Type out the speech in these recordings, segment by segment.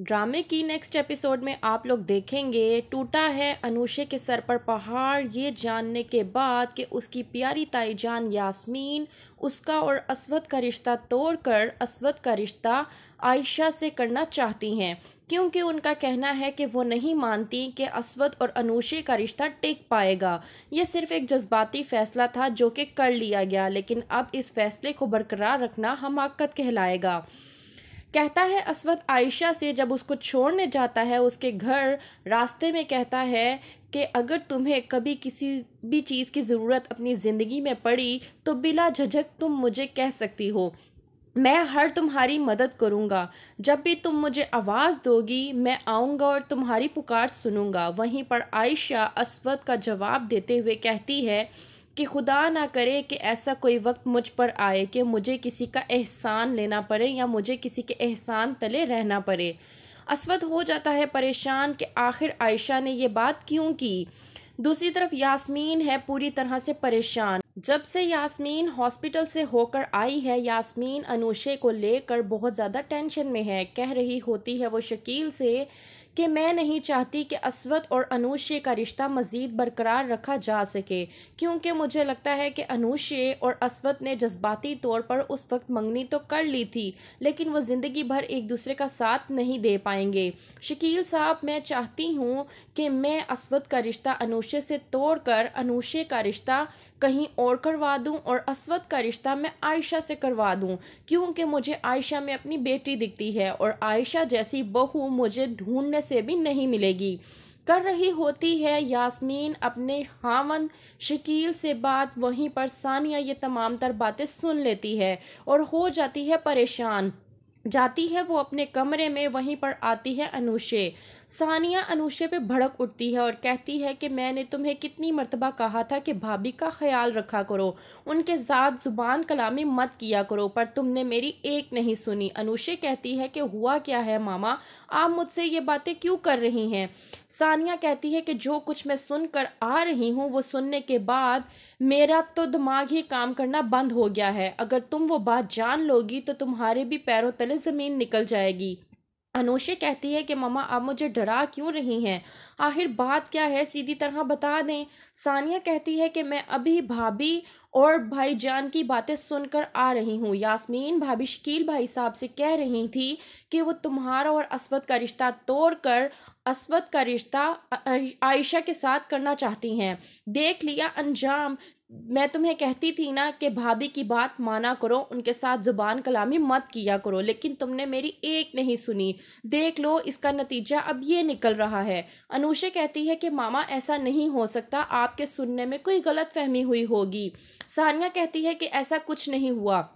ड्रामे की next episode में आप लोग देखेंगे टूटा है अनुषे के सर पर पहाड़ ये जानने के बाद कि उसकी प्यारी ताई जान यास्मीन उसका और अस्वत का रिश्ता तोड़कर असवद का रिश्ता आयशा से करना चाहती हैं क्योंकि उनका कहना है कि वो नहीं मानती कि अस्वत और अनूशे का रिश्ता टिक पाएगा ये सिर्फ एक जज्बाती फ़ैसला था जो कि कर लिया गया लेकिन अब इस फैसले को बरकरार रखना हमाकत कहलाएगा कहता है असवद आयशा से जब उसको छोड़ने जाता है उसके घर रास्ते में कहता है कि अगर तुम्हें कभी किसी भी चीज़ की ज़रूरत अपनी ज़िंदगी में पड़ी तो बिला झझक तुम मुझे कह सकती हो मैं हर तुम्हारी मदद करूँगा जब भी तुम मुझे आवाज़ दोगी मैं आऊँगा और तुम्हारी पुकार सुनूंगा वहीं पर आयशा असवद का जवाब देते हुए कहती है कि खुदा ना करे कि ऐसा कोई वक्त मुझ पर आए कि मुझे किसी का एहसान लेना पड़े या मुझे किसी के एहसान तले रहना पड़े असवद हो जाता है परेशान कि आखिर आयशा ने ये बात क्यों की दूसरी तरफ यास्मीन है पूरी तरह से परेशान जब से यास्मीन हॉस्पिटल से होकर आई है यास्मीन अनूशे को लेकर बहुत ज़्यादा टेंशन में है कह रही होती है वो शकील से कि मैं नहीं चाहती कि असवद और अनूशे का रिश्ता मज़ीद बरकरार रखा जा सके क्योंकि मुझे लगता है कि अनूशे और असवद ने जज्बाती तौर पर उस वक्त मंगनी तो कर ली थी लेकिन वो ज़िंदगी भर एक दूसरे का साथ नहीं दे पाएंगे शकील साहब मैं चाहती हूँ कि मैं असवद का रिश्ता अनुशे से तोड़ कर अनूशे का रिश्ता कहीं और करवा दूँ और असवद का रिश्ता मैं आयशा से करवा दूँ क्योंकि मुझे आयशा में अपनी बेटी दिखती है और आयशा जैसी बहू मुझे ढूंढने से भी नहीं मिलेगी कर रही होती है यास्मीन अपने हावन शकील से बात वहीं पर सानिया ये तमाम तर बातें सुन लेती है और हो जाती है परेशान जाती है वो अपने कमरे में वहीं पर आती है अनुशे सानिया अनुषे पे भड़क उठती है और कहती है कि मैंने तुम्हें कितनी मरतबा कहा था कि भाभी का ख्याल रखा करो उनके साथ ज़ुबान कलामी मत किया करो पर तुमने मेरी एक नहीं सुनी अनुषे कहती है कि हुआ क्या है मामा आप मुझसे ये बातें क्यों कर रही हैं सानिया कहती है कि जो कुछ मैं सुन कर आ रही हूँ वो सुनने के बाद मेरा तो दिमाग ही काम करना बंद हो गया है अगर तुम वो बात जान लोगी तो तुम्हारे भी पैरों तले ज़मीन निकल जाएगी अनुषे कहती है कि ममा आप मुझे डरा क्यों रही हैं आखिर बात क्या है सीधी तरह बता दें सानिया कहती है कि मैं अभी भाभी और भाईजान की बातें सुनकर आ रही हूँ यास्मीन भाभी शकील भाई साहब से कह रही थी कि वो तुम्हारा और असवद का रिश्ता तोड़कर असवद का रिश्ता आयशा के साथ करना चाहती हैं देख लिया अंजाम मैं तुम्हें कहती थी ना कि भाभी की बात माना करो उनके साथ ज़ुबान कलामी मत किया करो लेकिन तुमने मेरी एक नहीं सुनी देख लो इसका नतीजा अब ये निकल रहा है अनुषा कहती है कि मामा ऐसा नहीं हो सकता आपके सुनने में कोई गलत फहमी हुई होगी सानिया कहती है कि ऐसा कुछ नहीं हुआ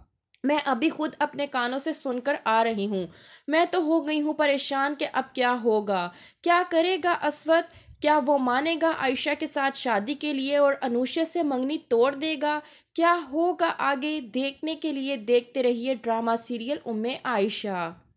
मैं अभी खुद अपने कानों से सुनकर आ रही हूँ मैं तो हो गई हूँ परेशान कि अब क्या होगा क्या करेगा असवत क्या वो मानेगा आयशा के साथ शादी के लिए और अनुषा से मंगनी तोड़ देगा क्या होगा आगे देखने के लिए देखते रहिए ड्रामा सीरियल उम्मे आयशा